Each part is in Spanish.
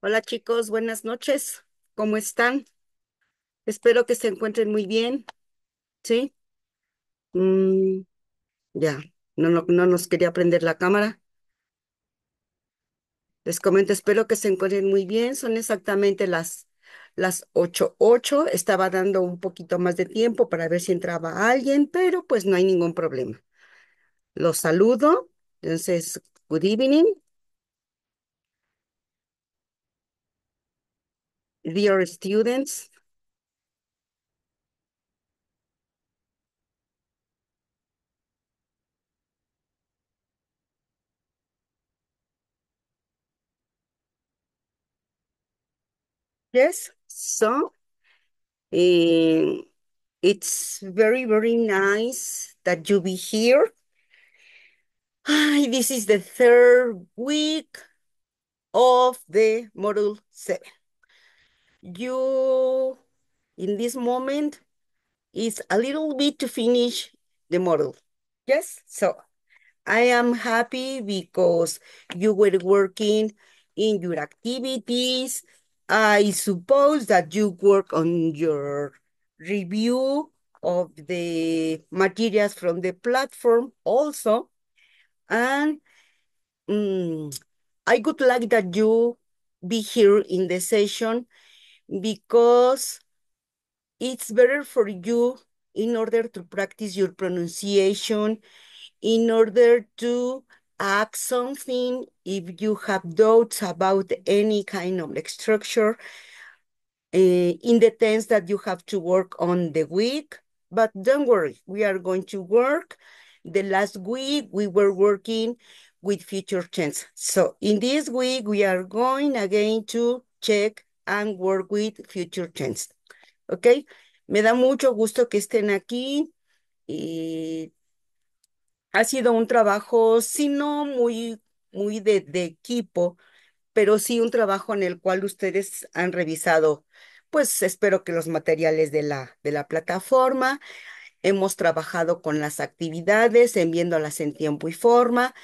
Hola chicos, buenas noches. ¿Cómo están? Espero que se encuentren muy bien. ¿Sí? Mm, ya, no, no, no nos quería prender la cámara. Les comento, espero que se encuentren muy bien. Son exactamente las, las Estaba dando un poquito más de tiempo para ver si entraba alguien, pero pues no hay ningún problema. Los saludo. Entonces, good evening. Dear students, Yes, so uh, it's very, very nice that you be here. Hi. this is the third week of the module 7 you, in this moment, is a little bit to finish the model. Yes, so I am happy because you were working in your activities. I suppose that you work on your review of the materials from the platform also. And um, I would like that you be here in the session because it's better for you in order to practice your pronunciation, in order to ask something if you have doubts about any kind of structure uh, in the tense that you have to work on the week. But don't worry, we are going to work. The last week we were working with future tense. So in this week, we are going again to check and work with future trends. ¿Ok? Me da mucho gusto que estén aquí. Y ha sido un trabajo, si no muy, muy de, equipo, pero sí un trabajo en el cual ustedes han revisado, pues espero que los materiales de la, de la plataforma. Hemos trabajado con las actividades, enviándolas en tiempo y forma.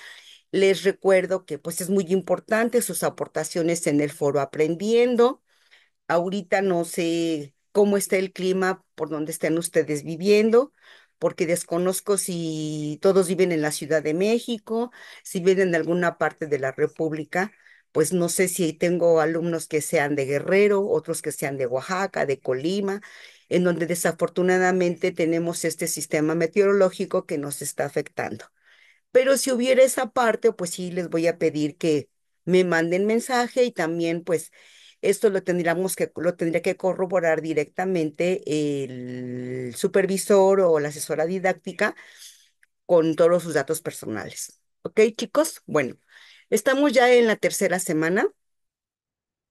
Les recuerdo que pues es muy importante sus aportaciones en el foro aprendiendo. Ahorita no sé cómo está el clima por donde estén ustedes viviendo, porque desconozco si todos viven en la Ciudad de México, si viven en alguna parte de la República, pues no sé si tengo alumnos que sean de Guerrero, otros que sean de Oaxaca, de Colima, en donde desafortunadamente tenemos este sistema meteorológico que nos está afectando. Pero si hubiera esa parte, pues sí les voy a pedir que me manden mensaje y también pues esto lo tendríamos que, lo tendría que corroborar directamente el supervisor o la asesora didáctica con todos sus datos personales. ¿Ok, chicos? Bueno, estamos ya en la tercera semana.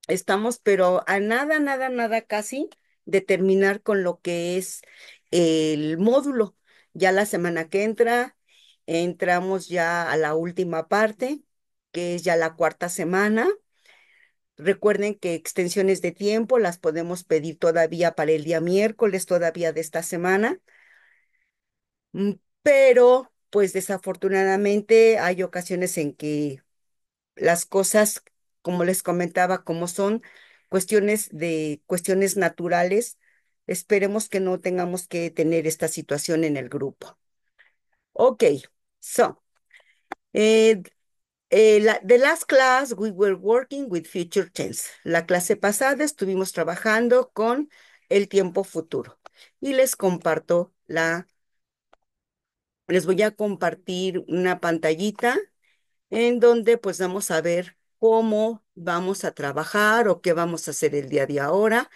Estamos, pero a nada, nada, nada casi de terminar con lo que es el módulo. Ya la semana que entra, entramos ya a la última parte, que es ya la cuarta semana. Recuerden que extensiones de tiempo las podemos pedir todavía para el día miércoles, todavía de esta semana, mm, pero pues desafortunadamente hay ocasiones en que las cosas, como les comentaba, como son cuestiones de cuestiones naturales, esperemos que no tengamos que tener esta situación en el grupo. Ok, so, eh, eh, la, the last class we were working with future tense. La clase pasada estuvimos trabajando con el tiempo futuro. Y les comparto la... Les voy a compartir una pantallita en donde pues vamos a ver cómo vamos a trabajar o qué vamos a hacer el día de ahora.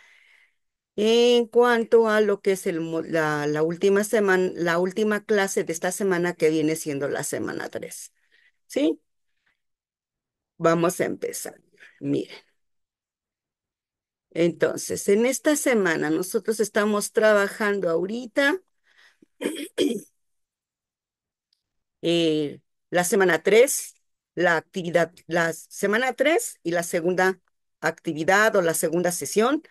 En cuanto a lo que es la, la, última semana, la última clase de esta semana que viene siendo la semana 3. ¿Sí? Vamos a empezar. Miren. Entonces, en esta semana nosotros estamos trabajando ahorita eh, la semana 3, la actividad, la semana 3 y la segunda actividad o la segunda sesión.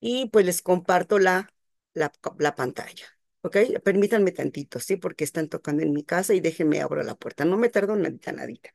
Y pues les comparto la, la, pantalla. ¿Ok? Permítanme tantito, ¿sí? Porque están tocando en mi casa y déjenme abro la puerta. No me tardo nadita, nadita.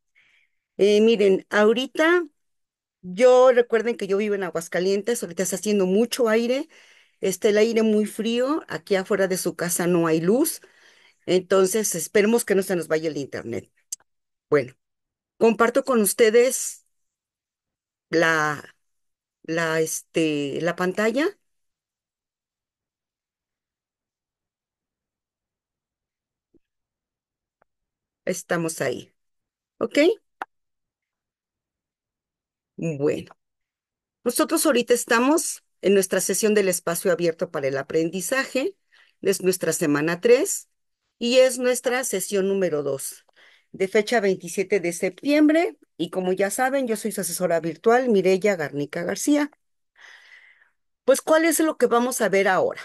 Eh, miren, ahorita yo recuerden que yo vivo en Aguascalientes, ahorita está haciendo mucho aire, está el aire muy frío, aquí afuera de su casa no hay luz, entonces esperemos que no se nos vaya el internet. Bueno, comparto con ustedes la, la, este, la pantalla. Estamos ahí. ¿Ok? Bueno, nosotros ahorita estamos en nuestra sesión del espacio abierto para el aprendizaje, es nuestra semana 3 y es nuestra sesión número 2, de fecha 27 de septiembre. Y como ya saben, yo soy su asesora virtual, Mirella Garnica García. Pues, ¿cuál es lo que vamos a ver ahora?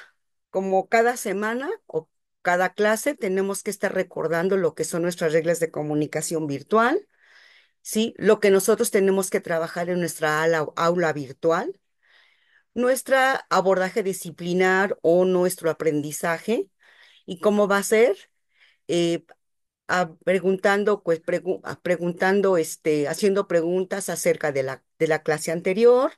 Como cada semana o cada clase, tenemos que estar recordando lo que son nuestras reglas de comunicación virtual ¿sí? Lo que nosotros tenemos que trabajar en nuestra aula, virtual, nuestro abordaje disciplinar o nuestro aprendizaje, y cómo va a ser, eh, preguntando, pues, preguntando, este, haciendo preguntas acerca de la, de la clase anterior,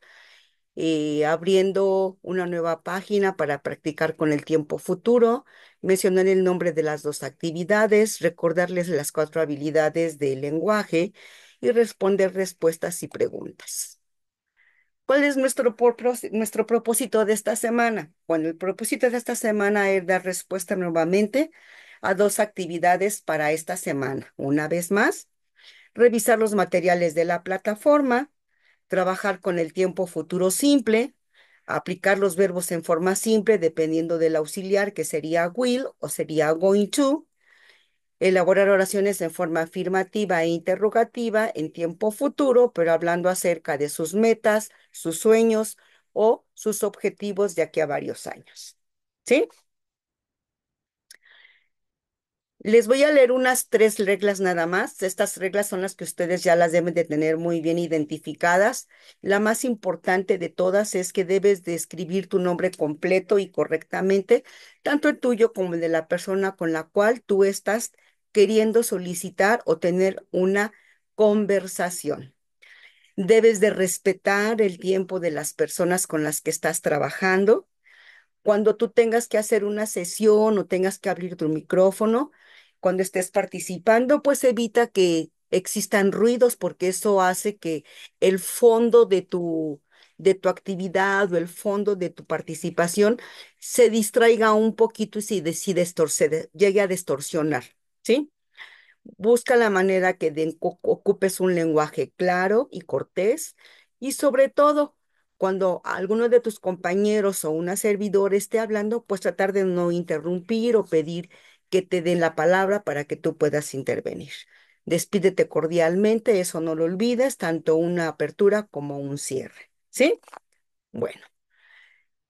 eh, abriendo una nueva página para practicar con el tiempo futuro, mencionar el nombre de las dos actividades, recordarles las cuatro habilidades del lenguaje y responder respuestas y preguntas. ¿Cuál es nuestro, nuestro propósito de esta semana? Bueno, el propósito de esta semana es dar respuesta nuevamente a dos actividades para esta semana. Una vez más, revisar los materiales de la plataforma, trabajar con el tiempo futuro simple, aplicar los verbos en forma simple dependiendo del auxiliar que sería will o sería going to, elaborar oraciones en forma afirmativa e interrogativa en tiempo futuro, pero hablando acerca de sus metas, sus sueños o sus objetivos de aquí a varios años. ¿Sí? Les voy a leer unas tres reglas nada más. Estas reglas son las que ustedes ya las deben de tener muy bien identificadas. La más importante de todas es que debes de escribir tu nombre completo y correctamente, tanto el tuyo como el de la persona con la cual tú estás queriendo solicitar o tener una conversación. Debes de respetar el tiempo de las personas con las que estás trabajando. Cuando tú tengas que hacer una sesión o tengas que abrir tu micrófono, cuando estés participando, pues evita que existan ruidos porque eso hace que el fondo de tu de tu actividad o el fondo de tu participación se distraiga un poquito y si, si llegue a distorsionar. ¿sí? Busca la manera que ocupes un lenguaje claro y cortés y sobre todo cuando alguno de tus compañeros o una servidora esté hablando, pues tratar de no interrumpir o pedir que te den la palabra para que tú puedas intervenir. Despídete cordialmente, eso no lo olvides, tanto una apertura como un cierre, ¿sí? Bueno,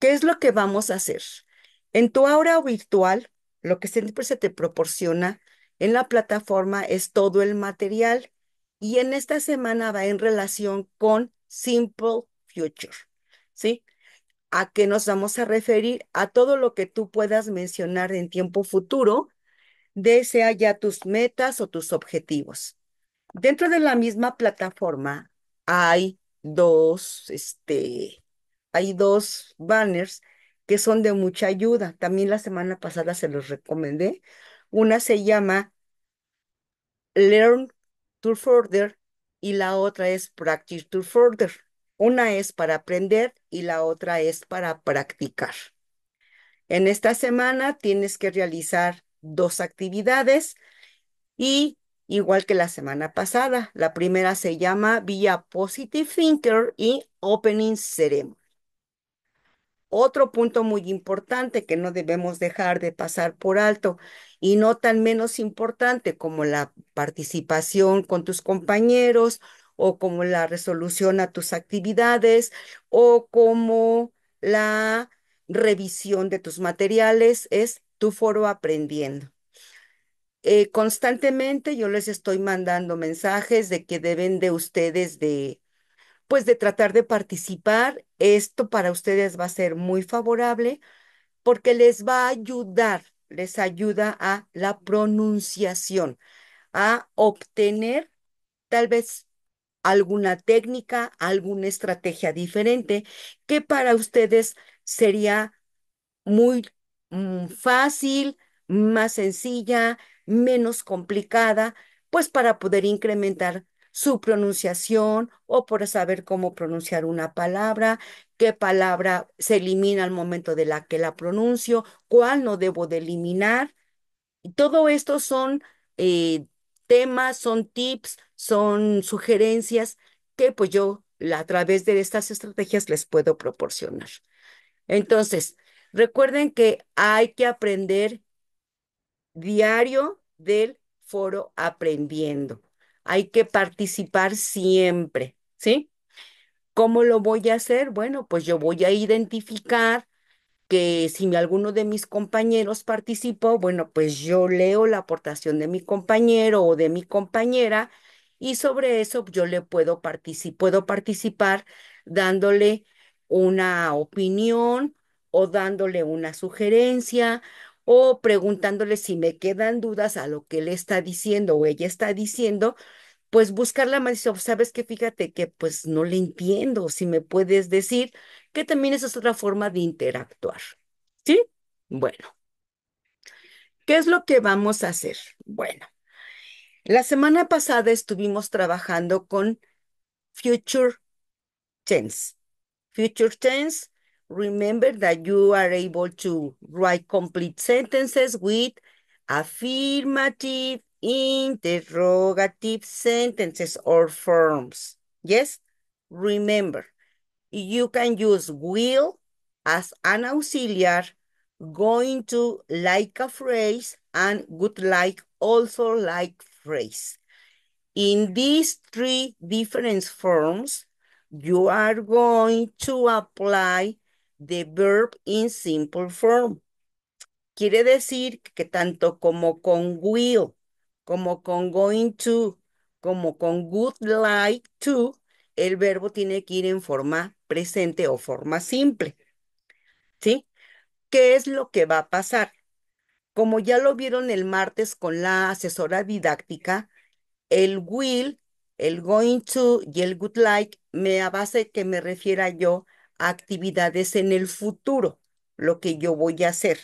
¿qué es lo que vamos a hacer? En tu aura virtual, lo que siempre se te proporciona en la plataforma es todo el material y en esta semana va en relación con Simple Future, ¿sí? ¿A qué nos vamos a referir? A todo lo que tú puedas mencionar en tiempo futuro, desea ya tus metas o tus objetivos. Dentro de la misma plataforma hay dos, este, hay dos banners que son de mucha ayuda. También la semana pasada se los recomendé. Una se llama Learn to Further y la otra es Practice to Further. Una es para aprender y la otra es para practicar. En esta semana tienes que realizar dos actividades y igual que la semana pasada, la primera se llama Via Positive Thinker y Opening Ceremony. Otro punto muy importante que no debemos dejar de pasar por alto y no tan menos importante como la participación con tus compañeros o como la resolución a tus actividades o como la revisión de tus materiales es tu foro aprendiendo. Eh, constantemente yo les estoy mandando mensajes de que deben de ustedes de pues de tratar de participar. Esto para ustedes va a ser muy favorable porque les va a ayudar, les ayuda a la pronunciación, a obtener tal vez alguna técnica, alguna estrategia diferente que para ustedes sería muy mm, fácil, más sencilla, menos complicada, pues para poder incrementar su pronunciación o por saber cómo pronunciar una palabra, qué palabra se elimina al momento de la que la pronuncio, cuál no debo de eliminar. todo esto son eh, temas, son tips, son sugerencias que pues yo a través de estas estrategias les puedo proporcionar. Entonces, recuerden que hay que aprender diario del foro aprendiendo. Hay que participar siempre, ¿sí? ¿Cómo lo voy a hacer? Bueno, pues yo voy a identificar que si alguno de mis compañeros participó, bueno, pues yo leo la aportación de mi compañero o de mi compañera y sobre eso yo le puedo, puedo participar dándole una opinión o dándole una sugerencia o preguntándole si me quedan dudas a lo que él está diciendo o ella está diciendo, pues buscar la decir, oh, sabes que fíjate que pues no le entiendo, si me puedes decir, que también esa es otra forma de interactuar. ¿Sí? Bueno. ¿Qué es lo que vamos a hacer? Bueno, la semana pasada estuvimos trabajando con Future Tense. Future Tense remember that you are able to write complete sentences with affirmative, interrogative sentences or forms. Yes? Remember, you can use will as an auxiliary, going to like a phrase, and would like also like phrase. In these three different forms, you are going to apply the verb in simple form. Quiere decir que tanto como con will, como con going to, como con would like to, el verbo tiene que ir en forma presente o forma simple. ¿Sí? ¿Qué es lo que va a pasar? Como ya lo vieron el martes con la asesora didáctica, el will, el going to y el would like me a base que me refiera yo actividades en el futuro, lo que yo voy a hacer,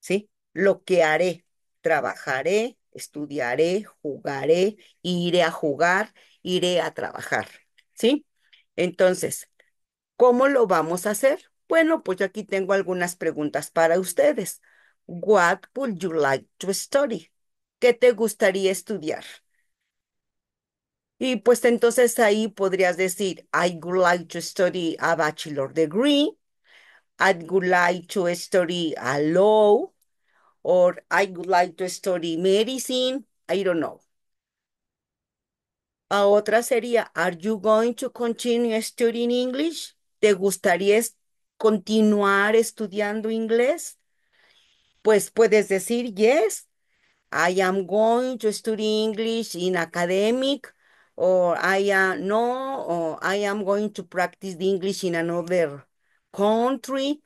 ¿sí? Lo que haré, trabajaré, estudiaré, jugaré, iré a jugar, iré a trabajar, ¿sí? Entonces, ¿cómo lo vamos a hacer? Bueno, pues aquí tengo algunas preguntas para ustedes. What would you like to study? ¿Qué te gustaría estudiar? Y pues entonces ahí podrías decir, I would like to study a bachelor degree, I would like to study a law, or I would like to study medicine, I don't know. A otra sería, are you going to continue studying English? ¿Te gustaría continuar estudiando inglés? Pues puedes decir, yes, I am going to study English in academic or I am no, o I am going to practice the English in another country.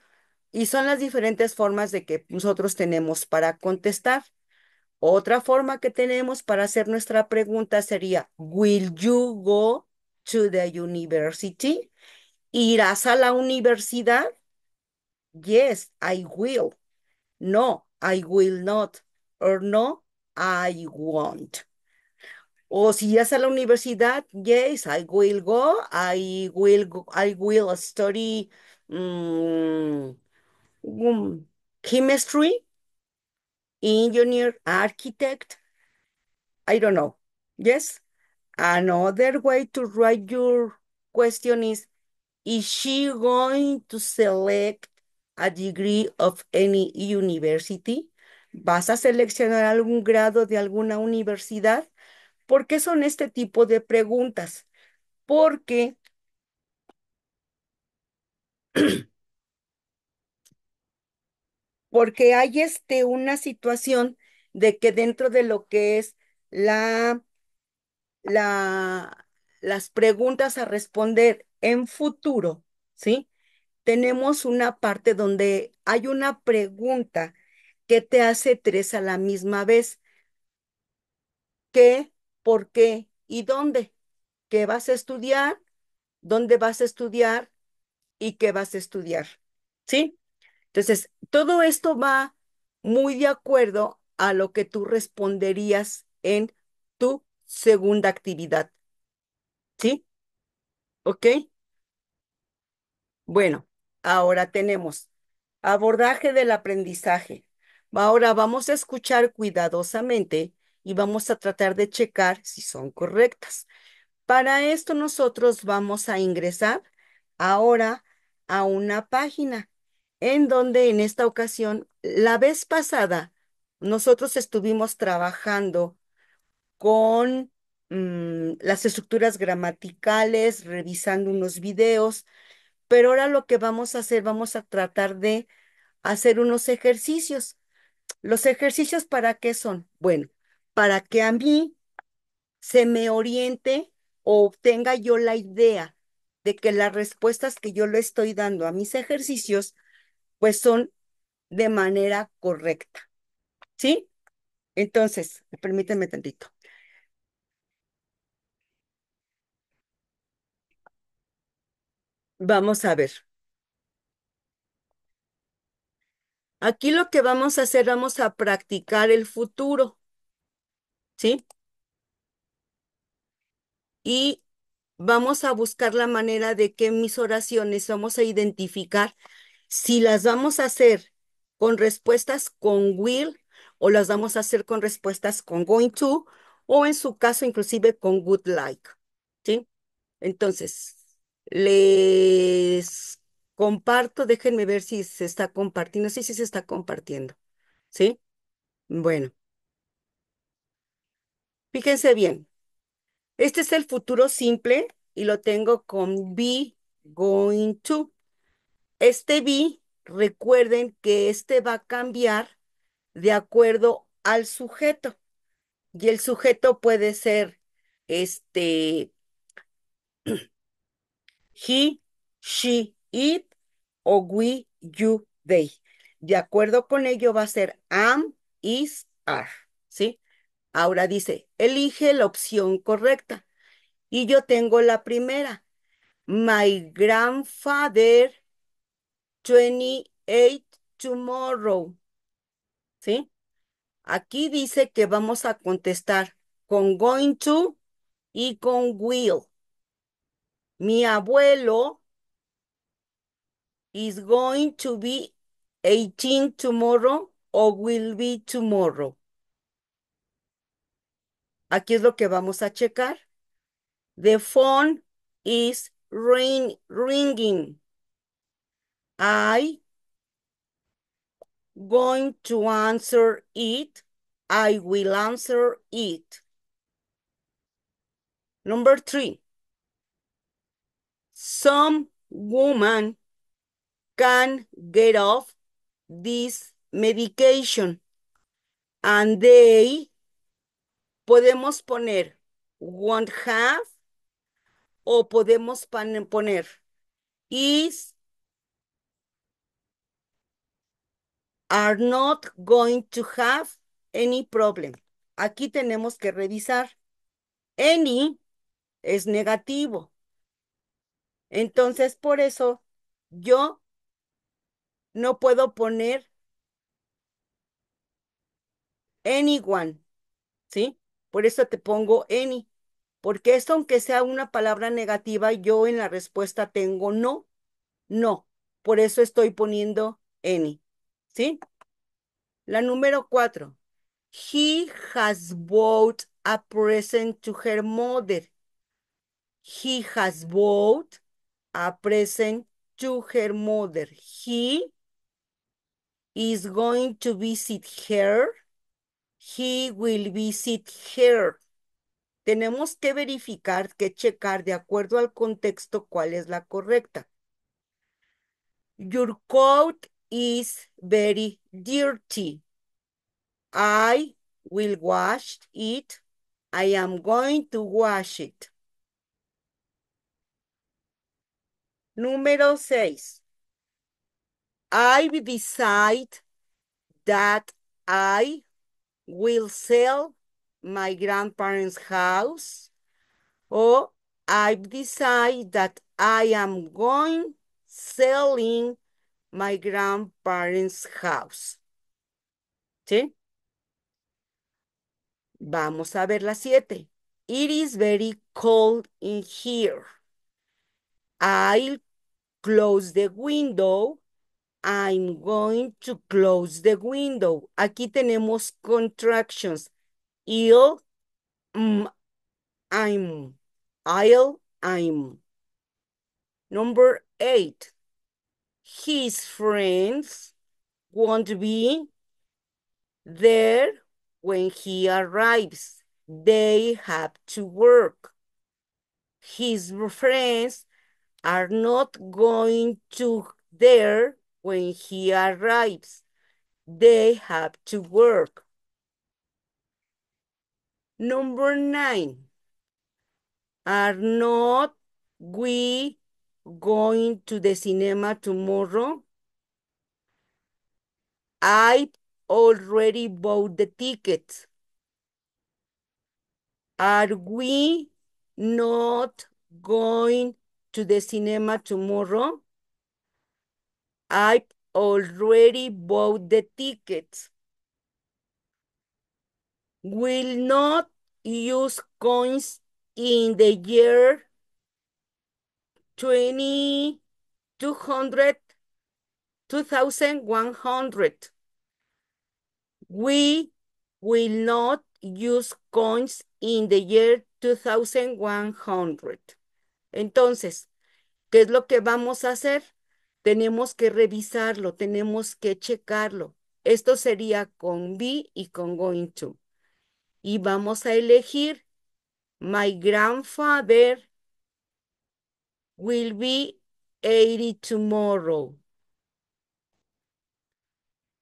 Y son las diferentes formas de que nosotros tenemos para contestar. Otra forma que tenemos para hacer nuestra pregunta sería, will you go to the university? ¿Irás a la universidad? Yes, I will. No, I will not. Or no, I won't. O si es a la universidad, yes, I will go, I will, go, I will study mm, um, chemistry, engineer, architect, I don't know. Yes? Another way to write your question is, is she going to select a degree of any university? ¿Vas a seleccionar algún grado de alguna universidad? ¿Por qué son este tipo de preguntas? Porque porque hay este una situación de que dentro de lo que es la, la las preguntas a responder en futuro, ¿sí? Tenemos una parte donde hay una pregunta que te hace tres a la misma vez por qué y dónde, qué vas a estudiar, dónde vas a estudiar y qué vas a estudiar. ¿Sí? Entonces, todo esto va muy de acuerdo a lo que tú responderías en tu segunda actividad. ¿Sí? ¿Ok? Bueno, ahora tenemos abordaje del aprendizaje. Ahora vamos a escuchar cuidadosamente y vamos a tratar de checar si son correctas. Para esto nosotros vamos a ingresar ahora a una página en donde en esta ocasión, la vez pasada, nosotros estuvimos trabajando con mm, las estructuras gramaticales, revisando unos videos, pero ahora lo que vamos a hacer, vamos a tratar de hacer unos ejercicios. ¿Los ejercicios para qué son? Bueno, para que a mí se me oriente o obtenga yo la idea de que las respuestas que yo le estoy dando a mis ejercicios, pues son de manera correcta. ¿Sí? Entonces, permítanme tantito. Vamos a ver. Aquí lo que vamos a hacer, vamos a practicar el futuro. ¿sí? Y vamos a buscar la manera de que mis oraciones vamos a identificar si las vamos a hacer con respuestas con will o las vamos a hacer con respuestas con going to o en su caso inclusive con good like, ¿sí? Entonces, les comparto, déjenme ver si se está compartiendo, sí, sí se está compartiendo, ¿sí? Bueno. Fíjense bien, este es el futuro simple y lo tengo con be going to. Este be, recuerden que este va a cambiar de acuerdo al sujeto. Y el sujeto puede ser este he, she, it o we, you, they. De acuerdo con ello va a ser am, is, are, ¿sí? Ahora dice, elige la opción correcta. Y yo tengo la primera. My grandfather 28 tomorrow. ¿Sí? Aquí dice que vamos a contestar con going to y con will. Mi abuelo is going to be 18 tomorrow or will be tomorrow. Aquí es lo que vamos a checar. The phone is ring, ringing. I going to answer it. I will answer it. Number three. Some woman can get off this medication and they podemos poner won't have o podemos poner is are not going to have any problem. Aquí tenemos que revisar. Any es negativo. Entonces, por eso yo no puedo poner anyone, ¿sí? Por eso te pongo any, porque esto aunque sea una palabra negativa, yo en la respuesta tengo no, no. Por eso estoy poniendo any, ¿sí? La número cuatro. He has bought a present to her mother. He has bought a present to her mother. He is going to visit her He will visit her. Tenemos que verificar, que checar de acuerdo al contexto cuál es la correcta. Your coat is very dirty. I will wash it. I am going to wash it. Número 6. I decide that I will sell my grandparents' house, or I've decided that I am going selling my grandparents' house. ¿Sí? Vamos a ver la siete. It is very cold in here. I'll close the window I'm going to close the window. Aquí tenemos contractions. i mm, I'm. I'll, I'm. Number eight. His friends won't be there when he arrives. They have to work. His friends are not going to there when he arrives. They have to work. Number nine, are not we going to the cinema tomorrow? I already bought the tickets. Are we not going to the cinema tomorrow? I already bought the tickets. Will not use coins in the year 20, 2100. We will not use coins in the year 2100. Entonces, ¿qué es lo que vamos a hacer? tenemos que revisarlo, tenemos que checarlo. Esto sería con be y con going to. Y vamos a elegir My grandfather will be 80 tomorrow.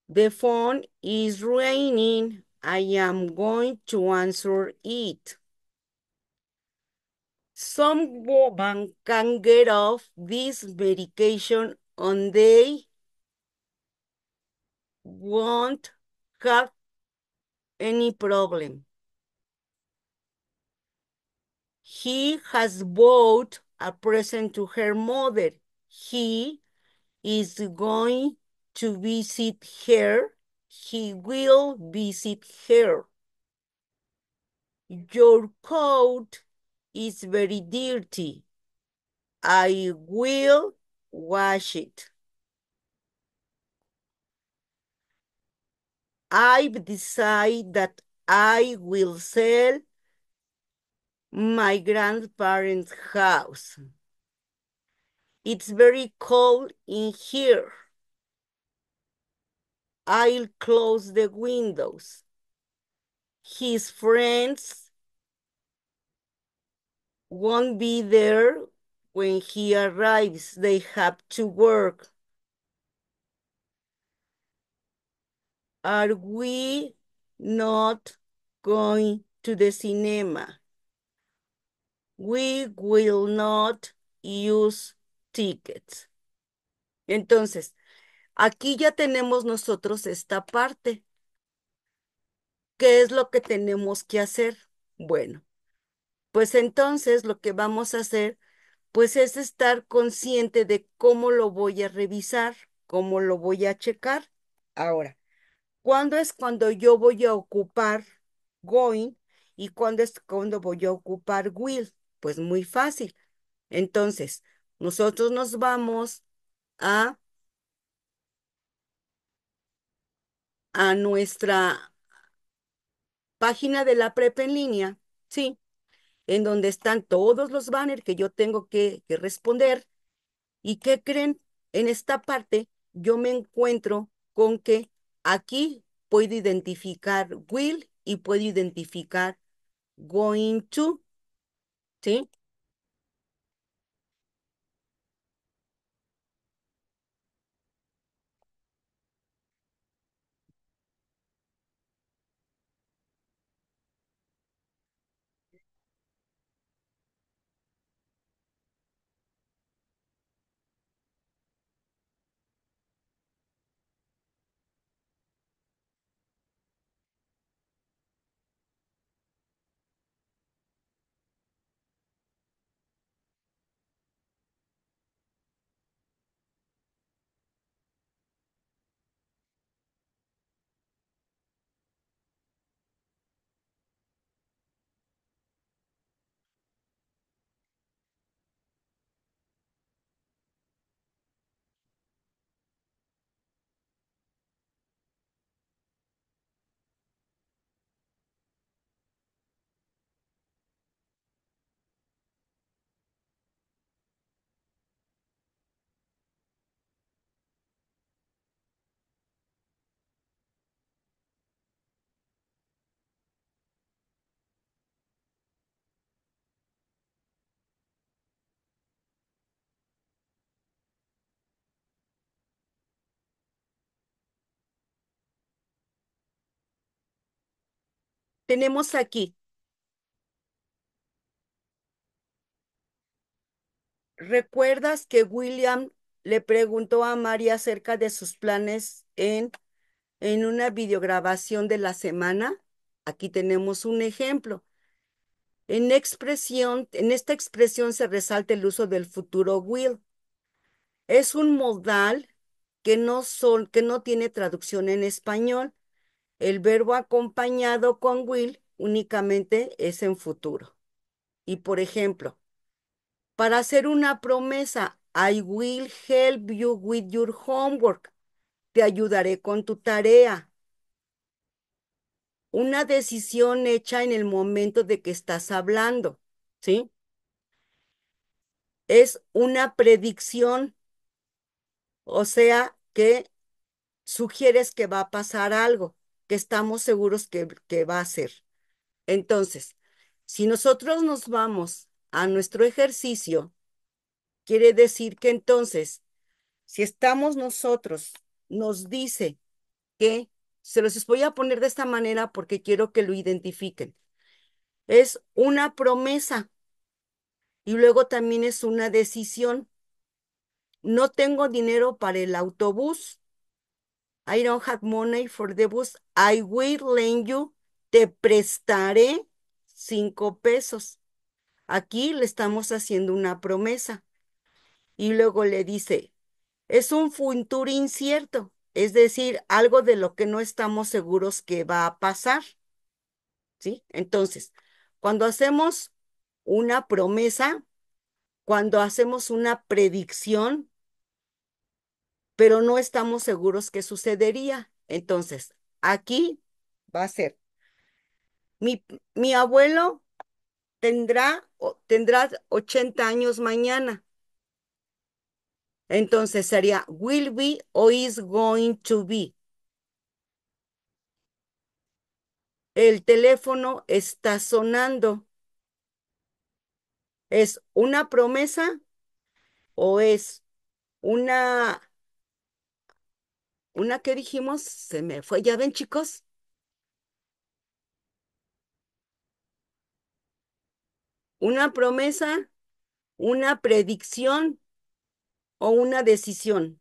The phone is ringing. I am going to answer it. woman can get off this medication and they won't have any problem. He has bought a present to her mother. He is going to visit her. He will visit her. Your coat is very dirty. I will wash it. I've decided that I will sell my grandparents' house. It's very cold in here. I'll close the windows. His friends won't be there When he arrives, they have to work. Are we not going to the cinema? We will not use tickets. Entonces, aquí ya tenemos nosotros esta parte. ¿Qué es lo que tenemos que hacer? Bueno, pues entonces lo que vamos a hacer pues es estar consciente de cómo lo voy a revisar, cómo lo voy a checar. Ahora, ¿cuándo es cuando yo voy a ocupar going y cuándo es cuando voy a ocupar will? Pues muy fácil. Entonces, nosotros nos vamos a a nuestra página de la prep en línea, ¿sí? en donde están todos los banners que yo tengo que, responder. ¿Y qué creen? En esta parte yo me encuentro con que aquí puedo identificar will y puedo identificar going to, ¿sí? tenemos aquí ¿Recuerdas que William le preguntó a María acerca de sus planes en, en una videograbación de la semana? Aquí tenemos un ejemplo. En, expresión, en esta expresión se resalta el uso del futuro will. Es un modal que no, que no tiene traducción en español el verbo acompañado con will únicamente es en futuro. Y por ejemplo, para hacer una promesa, I will help you with your homework. Te ayudaré con tu tarea. Una decisión hecha en el momento de que estás hablando, ¿sí? Es una predicción, o sea, que sugieres que va a pasar algo que estamos seguros que, va a ser. Entonces, si nosotros nos vamos a nuestro ejercicio, quiere decir que entonces, si estamos nosotros, nos dice que, se los voy a poner de esta manera porque quiero que lo identifiquen, es una promesa y luego también es una decisión. No tengo dinero para el autobús, I don't have money for the bus. I will lend you. Te prestaré cinco pesos. Aquí le estamos haciendo una promesa. Y luego le dice, es un futuro incierto, es decir, algo de lo que no estamos seguros que va a pasar. ¿Sí? Entonces, cuando hacemos una promesa, cuando hacemos una predicción, pero no estamos seguros qué sucedería. Entonces, aquí va a ser, mi, mi abuelo tendrá, tendrá 80 años mañana. Entonces sería will be o is going to be. El teléfono está sonando. ¿Es una promesa o es una una que dijimos, se me fue, ya ven chicos. Una promesa, una predicción o una decisión.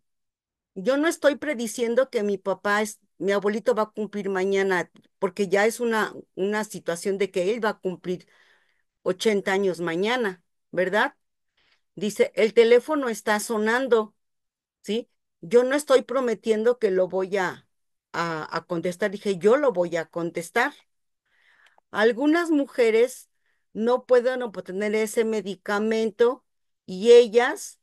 Yo no estoy prediciendo que mi papá, es, mi abuelito va a cumplir mañana, porque ya es una, una situación de que él va a cumplir 80 años mañana, ¿verdad? Dice, el teléfono está sonando, ¿sí? yo no estoy prometiendo que lo voy a, a, contestar, dije, yo lo voy a contestar. Algunas mujeres no pueden obtener ese medicamento y ellas,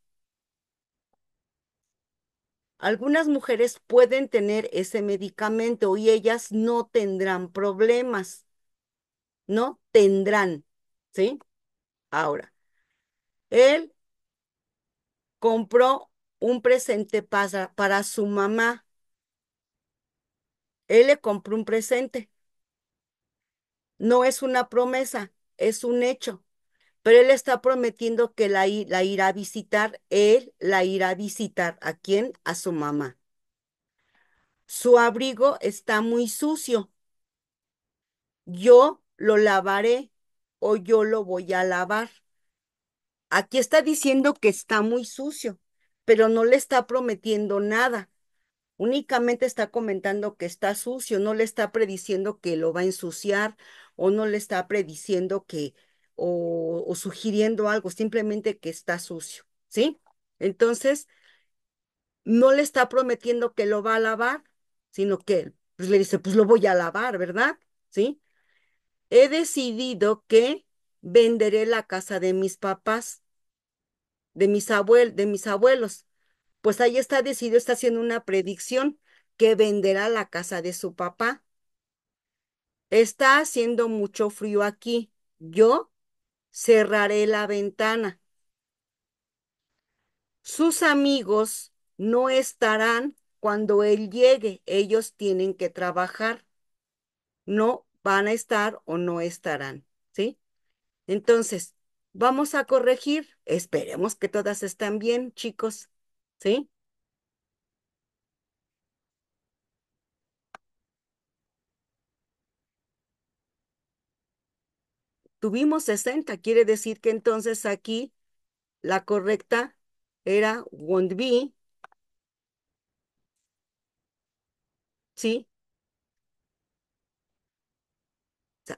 algunas mujeres pueden tener ese medicamento y ellas no tendrán problemas, no tendrán, ¿sí? Ahora, él compró un presente para, para su mamá. Él le compró un presente. No es una promesa, es un hecho. Pero él está prometiendo que la, la irá a visitar, él la irá a visitar. ¿A quién? A su mamá. Su abrigo está muy sucio. Yo lo lavaré o yo lo voy a lavar. Aquí está diciendo que está muy sucio pero no le está prometiendo nada. Únicamente está comentando que está sucio, no le está prediciendo que lo va a ensuciar o no le está prediciendo que o, o sugiriendo algo, simplemente que está sucio, ¿sí? Entonces, no le está prometiendo que lo va a lavar, sino que pues, le dice, pues lo voy a lavar, ¿verdad? ¿Sí? He decidido que venderé la casa de mis papás de mis, de mis abuelos. Pues ahí está decidido, está haciendo una predicción que venderá la casa de su papá. Está haciendo mucho frío aquí. Yo cerraré la ventana. Sus amigos no estarán cuando él llegue. Ellos tienen que trabajar. No van a estar o no estarán, ¿sí? Entonces, Vamos a corregir. Esperemos que todas estén bien, chicos. ¿Sí? Tuvimos 60, quiere decir que entonces aquí la correcta era won't be. ¿Sí?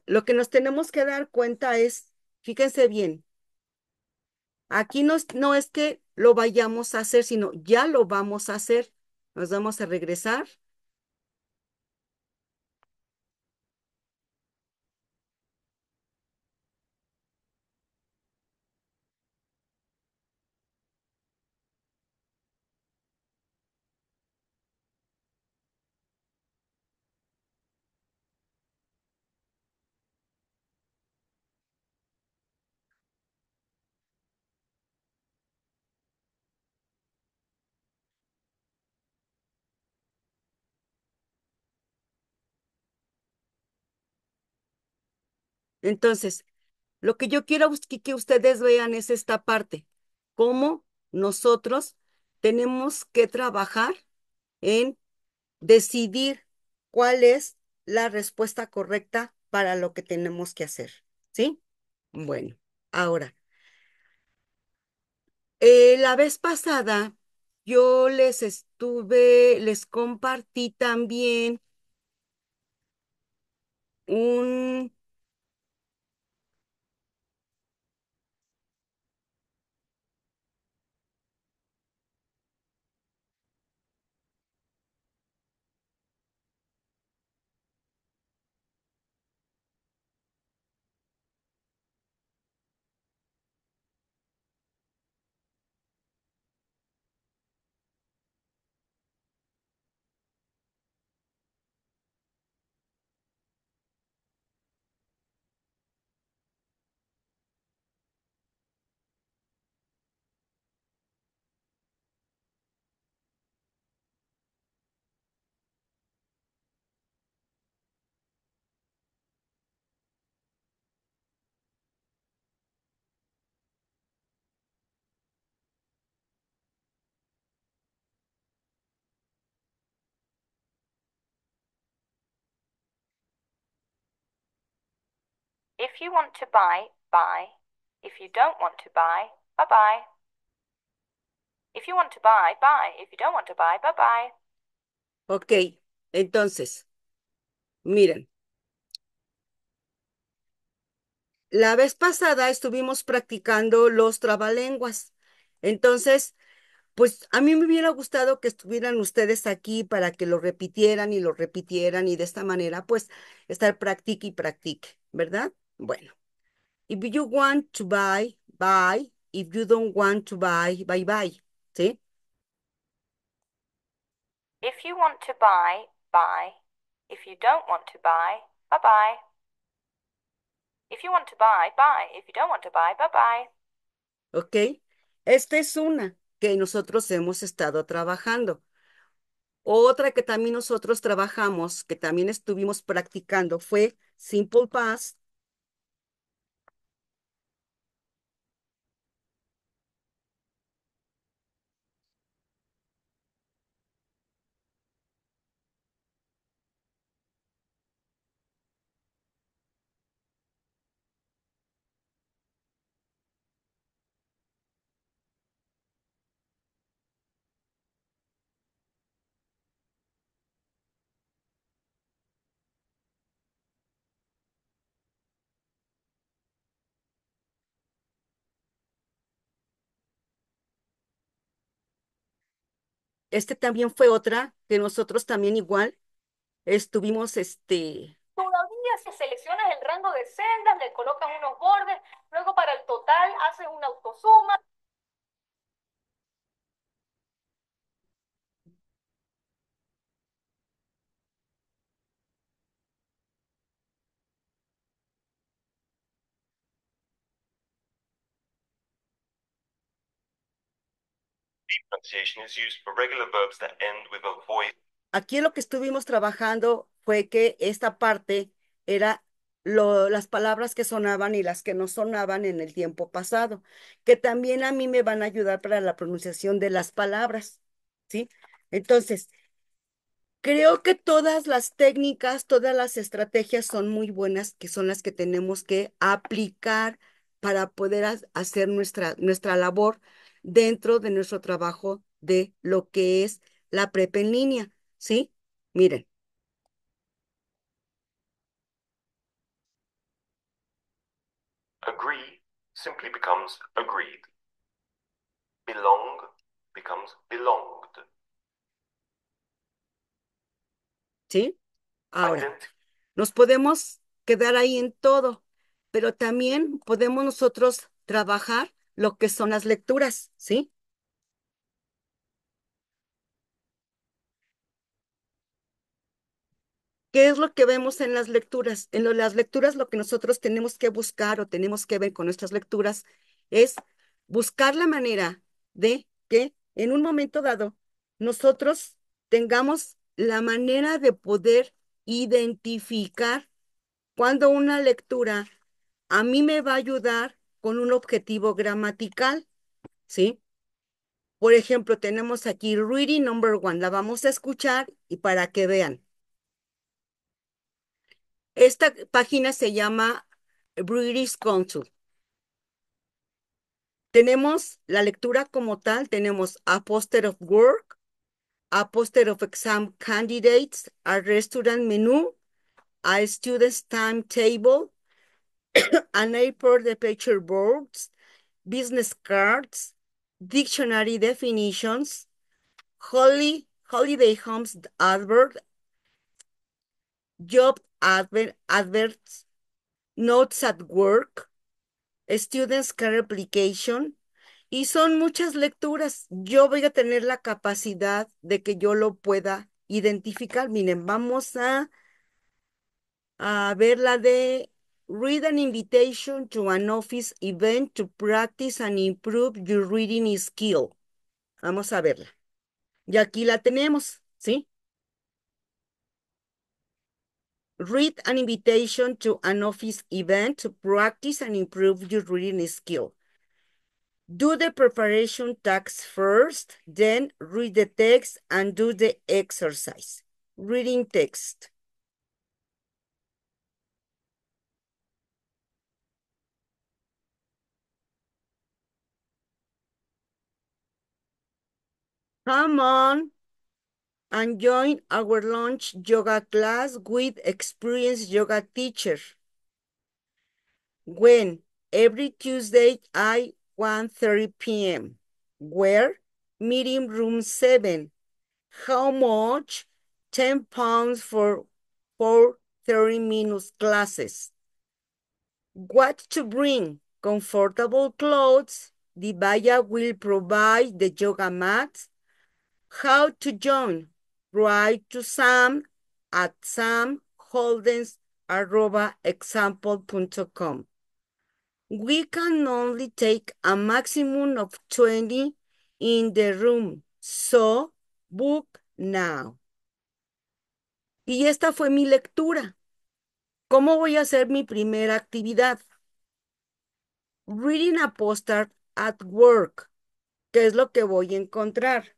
lo que nos tenemos que dar cuenta es, fíjense bien, Aquí no es, que lo vayamos a hacer, sino ya lo vamos a hacer. Nos vamos a regresar Entonces, lo que yo quiero que ustedes vean es esta parte, cómo nosotros tenemos que trabajar en decidir cuál es la respuesta correcta para lo que tenemos que hacer, ¿sí? Bueno, ahora, eh, la vez pasada yo les estuve, les compartí también un If you want to buy, buy. If you don't want to buy, bye bye. If you want to buy, buy. If you don't want to buy, bye bye. Ok, entonces, miren. La vez pasada estuvimos practicando los trabalenguas. Entonces, pues a mí me hubiera gustado que estuvieran ustedes aquí para que lo repitieran y lo repitieran y de esta manera, pues, estar practique y practique, ¿verdad? Bueno, if you want to buy, buy. If you don't want to buy, bye bye. ¿Sí? If you want to buy, buy. If you don't want to buy, bye bye. If you want to buy, buy. If you don't want to buy, bye bye. Ok, esta es una que nosotros hemos estado trabajando. Otra que también nosotros trabajamos, que también estuvimos practicando, fue Simple Past este también fue otra que nosotros también igual estuvimos este todavía se selecciona el rango de sendas le colocas unos bordes luego para el total haces una autosuma Aquí lo que estuvimos trabajando fue que esta parte era lo, las palabras que sonaban y las que no sonaban en el tiempo pasado, que también a mí me van a ayudar para la pronunciación de las palabras, ¿sí? Entonces, creo que todas las técnicas, todas las estrategias son muy buenas, que son las que tenemos que aplicar para poder hacer nuestra, nuestra labor dentro de nuestro trabajo de lo que es la prepa en línea, ¿sí? Miren. Agree simply becomes agreed. Belong becomes belonged. ¿Sí? Ahora, nos podemos quedar ahí en todo, pero también podemos nosotros trabajar lo que son las lecturas, ¿sí? ¿Qué es lo que vemos en las lecturas? En las lecturas lo que nosotros tenemos que buscar o tenemos que ver con nuestras lecturas es buscar la manera de que en un momento dado nosotros tengamos la manera de poder identificar cuando una lectura a mí me va a ayudar con un objetivo gramatical, ¿sí? Por ejemplo, tenemos aquí reading number one, la vamos a escuchar y para que vean. Esta página se llama British Council. Tenemos la lectura como tal, tenemos a poster of work, a poster of exam candidates, a restaurant menu, a student's timetable, an a de the picture boards, business cards, dictionary definitions, holy, holiday homes advert, job adverts, notes at work, students care application, y son muchas lecturas. Yo voy a tener la capacidad de que yo lo pueda identificar. Miren, vamos a, a ver la de Read an invitation to an office event to practice and improve your reading skill. Vamos a verla. Y aquí la tenemos, ¿sí? Read an invitation to an office event to practice and improve your reading skill. Do the preparation task first, then read the text and do the exercise. Reading text. Come on and join our lunch yoga class with experienced yoga teacher. When? Every Tuesday at 1.30 p.m. Where? Meeting room 7. How much? 10 pounds for four 30 minutes classes. What to bring? Comfortable clothes. The Baya will provide the yoga mats. How to join. Write to Sam at samholdens.example.com. We can only take a maximum of 20 in the room, so book now. Y esta fue mi lectura. ¿Cómo voy a hacer mi primera actividad? Reading a poster at work. ¿Qué es lo que voy a encontrar?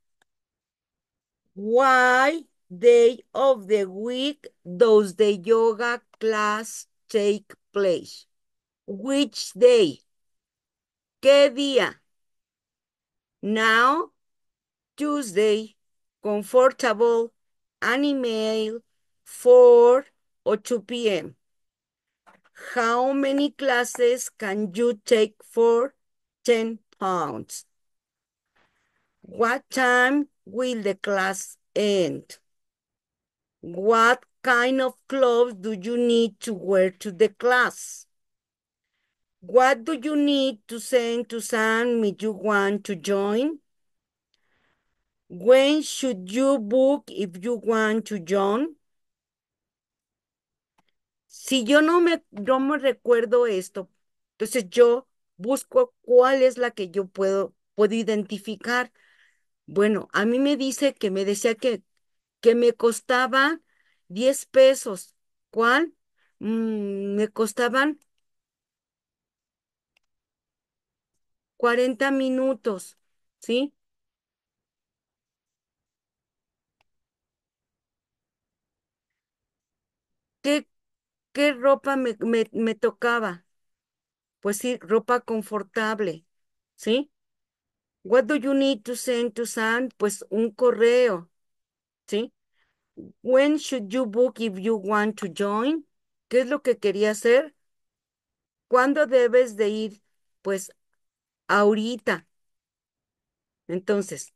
Why day of the week does the yoga class take place? Which day? ¿Qué día? Now, Tuesday, comfortable, an email, 4 or 2 p.m. How many classes can you take for 10 pounds? What time will the class end? What kind of clothes do you need to wear to the class? What do you need to send to San if you want to join? When should you book if you want to join? Si yo no me, no me recuerdo esto, entonces yo busco cuál es la que yo puedo, puedo identificar. Bueno, a mí me dice que me decía que, que me costaba 10 pesos. ¿Cuál? Mm, me costaban 40 minutos, ¿sí? ¿Qué, ropa me, me, me tocaba? Pues sí, ropa confortable, ¿sí? What do you need to send to Sand? Pues un correo, ¿sí? When should you book if you want to join? ¿Qué es lo que quería hacer? ¿Cuándo debes de ir? Pues ahorita. Entonces,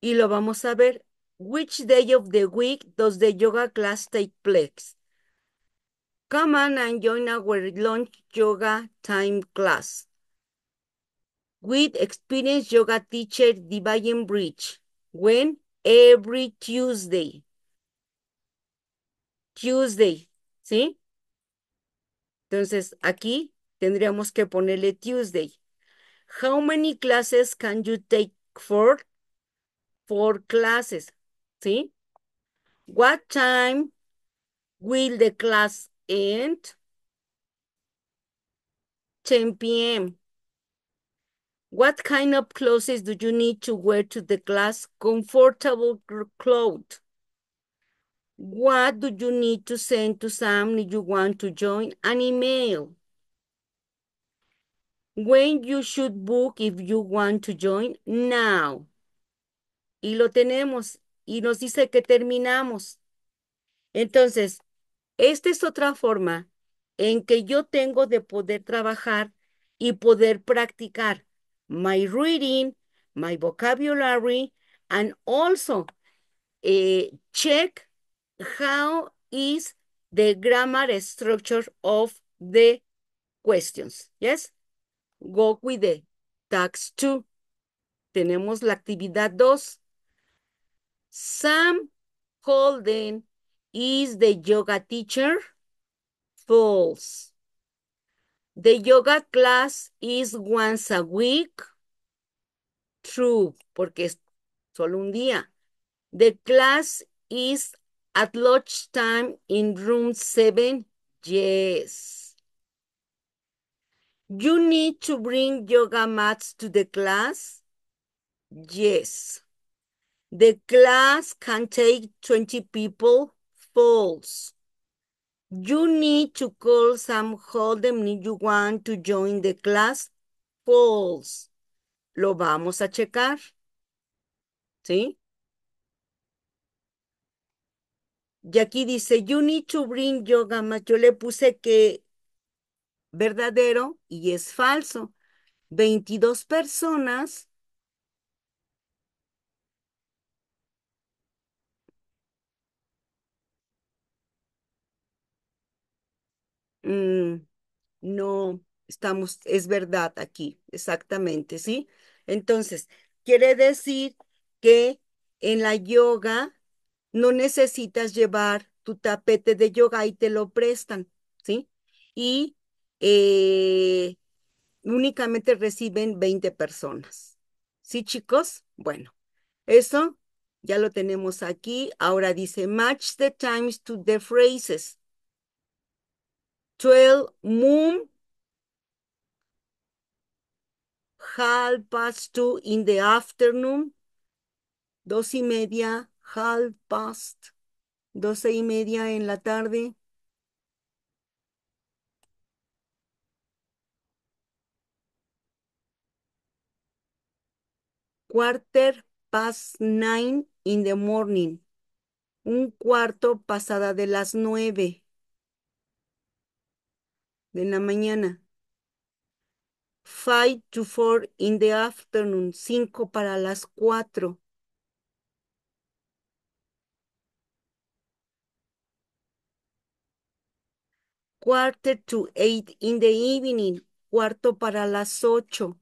y lo vamos a ver. Which day of the week does the yoga class take place? Come on and join our lunch yoga time class with experienced yoga teacher Divine Bridge. When? Every Tuesday. Tuesday, ¿sí? Entonces, aquí tendríamos que ponerle Tuesday. How many classes can you take for? Four classes. See? What time will the class end? 10 p.m. What kind of clothes do you need to wear to the class? Comfortable clothes. What do you need to send to Sam if you want to join? An email. When you should book if you want to join? Now. Y lo tenemos. y nos dice que terminamos. Entonces, esta es otra forma en que yo tengo de poder trabajar y poder practicar my reading, my vocabulary, and also eh, check how is the grammar structure of the questions. Yes? Go with the tax 2. Tenemos la actividad 2. Sam Holden is the yoga teacher. False. The yoga class is once a week. True, porque es solo un día. The class is at lunchtime in room seven. Yes. You need to bring yoga mats to the class. Yes. The class can take 20 people. False. You need to call some holdem if you want to join the class. False. Lo vamos a checar. ¿Sí? Y aquí dice, you need to bring yoga mat. Yo le puse que verdadero y es falso. 22 personas Mm, no estamos, es verdad aquí, exactamente, ¿sí? Entonces, quiere decir que en la yoga no necesitas llevar tu tapete de yoga y te lo prestan, ¿sí? Y eh, únicamente reciben 20 personas. ¿Sí, chicos? Bueno, eso ya lo tenemos aquí. Ahora dice, match the times to the phrases. Twelve moon, half past two in the afternoon, dos y media, half past, doce y media en la tarde. Quarter past nine in the morning. Un cuarto pasada de las nueve en la mañana. 5 a 4 en la tarde. 5 para las 4. 4 a 8 en la noche. 4 para las 8.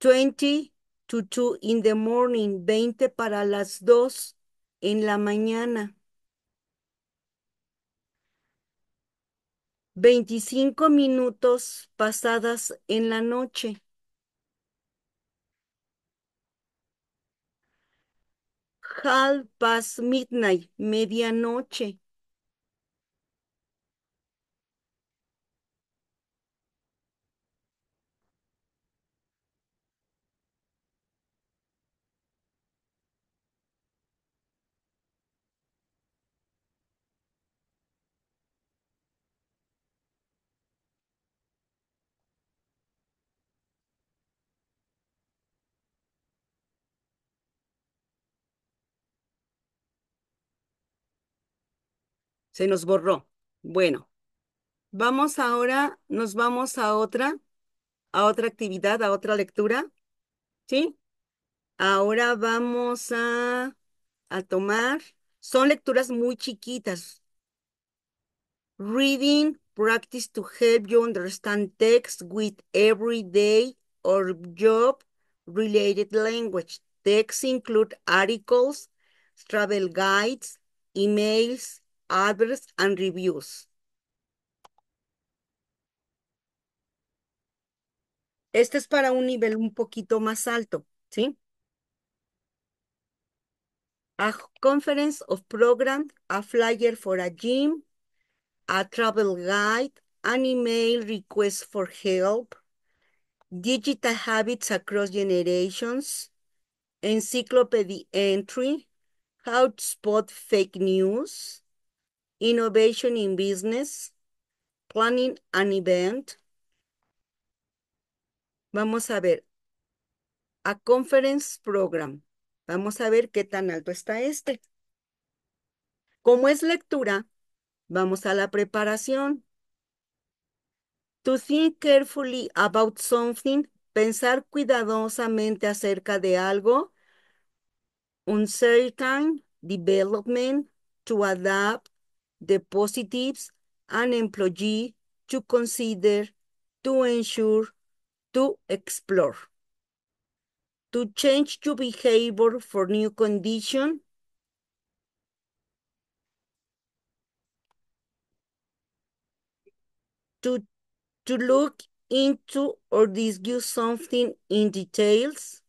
20 a 2 en la mañana. 20 para las 2 en la mañana. Veinticinco minutos pasadas en la noche. Half past midnight, medianoche. Se nos borró. Bueno, vamos ahora, nos vamos a otra, a otra actividad, a otra lectura. ¿Sí? Ahora vamos a, a tomar, son lecturas muy chiquitas. Reading practice to help you understand text with everyday or job related language. Texts include articles, travel guides, emails, arborists and reviews. Este es para un nivel un poquito más alto, ¿sí? A conference of program, a flyer for a gym, a travel guide, an email request for help, digital habits across generations, encyclopedia entry, how to spot fake news, innovation in business, planning an event. Vamos a ver. A conference program. Vamos a ver qué tan alto está este. Como es lectura, vamos a la preparación. To think carefully about something, pensar cuidadosamente acerca de algo. Uncertain, development, to adapt, the positives an employee to consider, to ensure, to explore. To change your behavior for new condition, to, to look into or discuss something in details,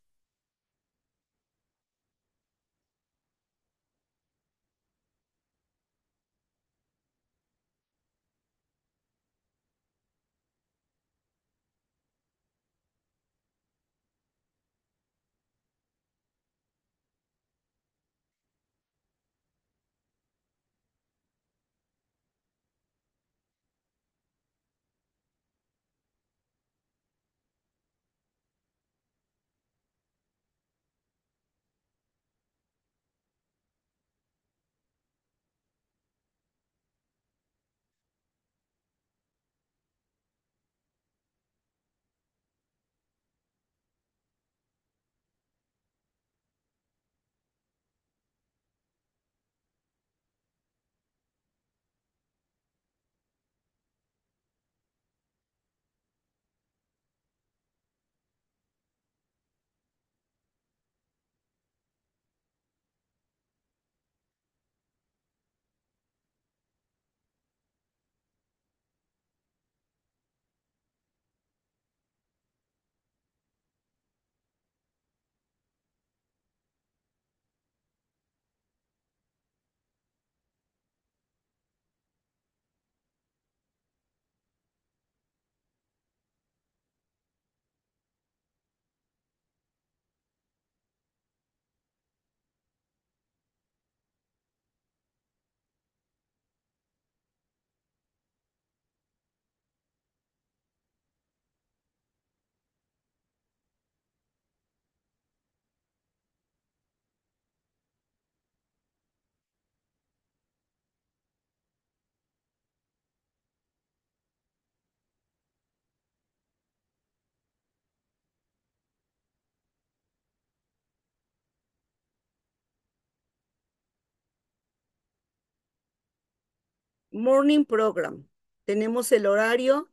morning program. Tenemos el horario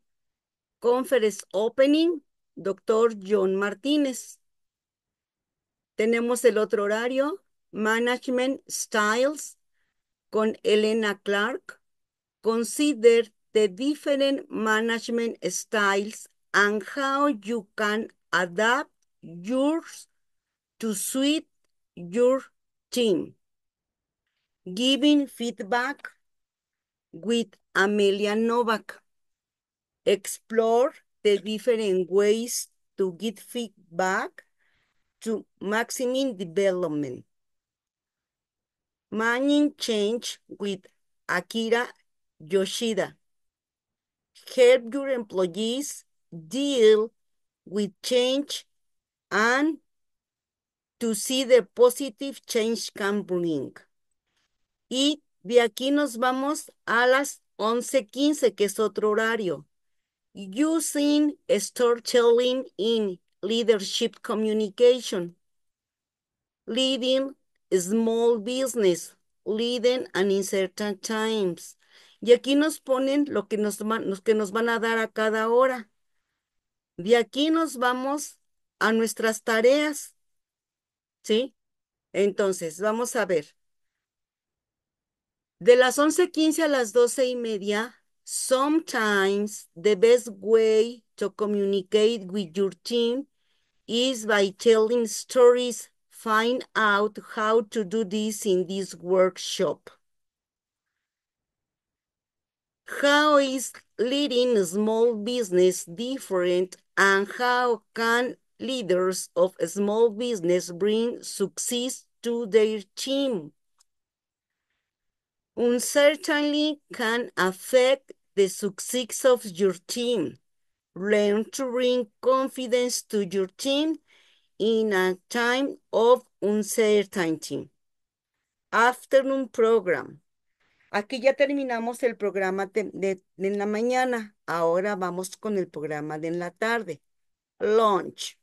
conference opening, doctor John Martínez. Tenemos el otro horario, management styles, con Elena Clark. Consider the different management styles and how you can adapt yours to suit your team. Giving feedback with Amelia Novak. Explore the different ways to get feedback to maximum development. Managing change with Akira Yoshida. Help your employees deal with change and to see the positive change can bring. It De aquí nos vamos a las 11.15, que es otro horario. Using storytelling in leadership communication. Leading small business. Leading and uncertain times. Y aquí nos ponen lo que nos, lo que nos van a dar a cada hora. De aquí nos vamos a nuestras tareas. ¿Sí? Entonces, vamos a ver. De las 11.15 a las 12 y media, sometimes the best way to communicate with your team is by telling stories. Find out how to do this in this workshop. How is leading a small business different and how can leaders of small business bring success to their team? Uncertainty can affect the success of your team. Learn to bring confidence to your team in a time of uncertainty. Afternoon program. Aquí ya terminamos el programa de, la mañana. Ahora vamos con el programa de la tarde. Lunch.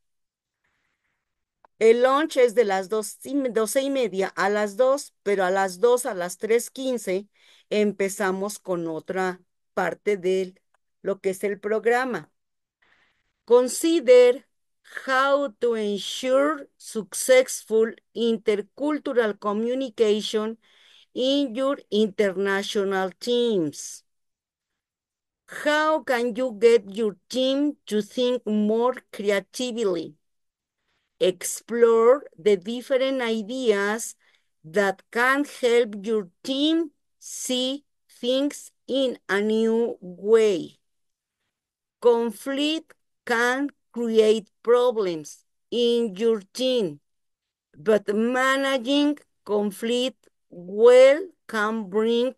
El lunch es de las 12 y, y media a las 2, pero a las 2, a las 3.15 empezamos con otra parte de lo que es el programa. Consider how to ensure successful intercultural communication in your international teams. How can you get your team to think more creatively? explore the different ideas that can help your team see things in a new way. Conflict can create problems in your team, but managing conflict well can bring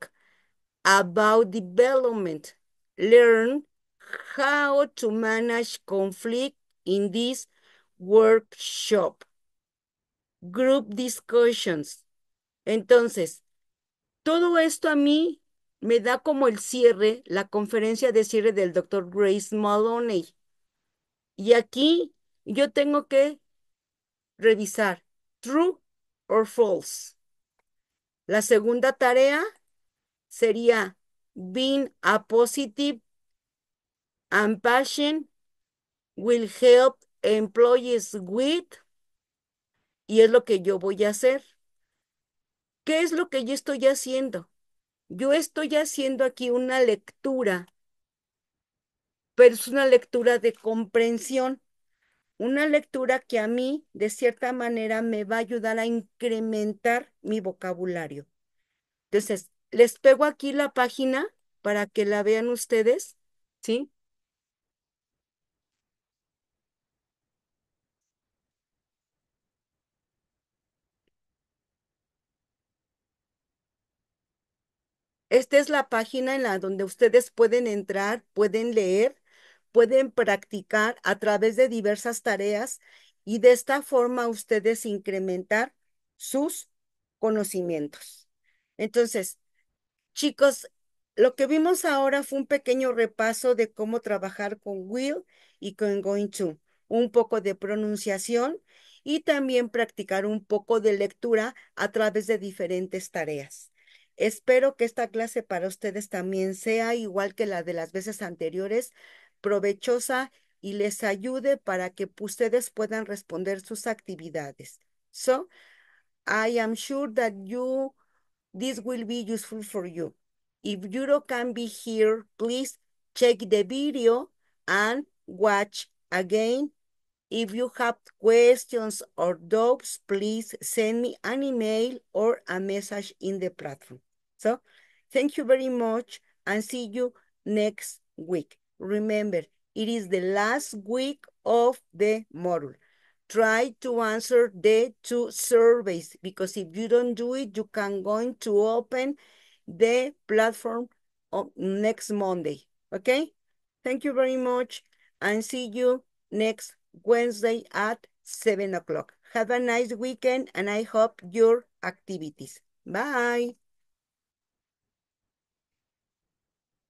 about development. Learn how to manage conflict in this workshop, group discussions. Entonces, todo esto a mí me da como el cierre, la conferencia de cierre del doctor Grace Maloney. Y aquí yo tengo que revisar true or false. La segunda tarea sería being a positive and passion will help employees with, y es lo que yo voy a hacer. ¿Qué es lo que yo estoy haciendo? Yo estoy haciendo aquí una lectura, pero es una lectura de comprensión, una lectura que a mí, de cierta manera, me va a ayudar a incrementar mi vocabulario. Entonces, les pego aquí la página para que la vean ustedes, ¿sí? Esta es la página en la donde ustedes pueden entrar, pueden leer, pueden practicar a través de diversas tareas y de esta forma ustedes incrementar sus conocimientos. Entonces, chicos, lo que vimos ahora fue un pequeño repaso de cómo trabajar con will y con going to, un poco de pronunciación y también practicar un poco de lectura a través de diferentes tareas. Espero que esta clase para ustedes también sea igual que la de las veces anteriores, provechosa y les ayude para que ustedes puedan responder sus actividades. So, I am sure that you this will be useful for you. If you can be here, please check the video and watch again. If you have questions or doubts, please send me an email or a message in the platform. So thank you very much and see you next week. Remember, it is the last week of the module. Try to answer the two surveys because if you don't do it, you can going to open the platform on next Monday, okay? Thank you very much and see you next Wednesday at 7 o'clock. Have a nice weekend and I hope your activities. Bye.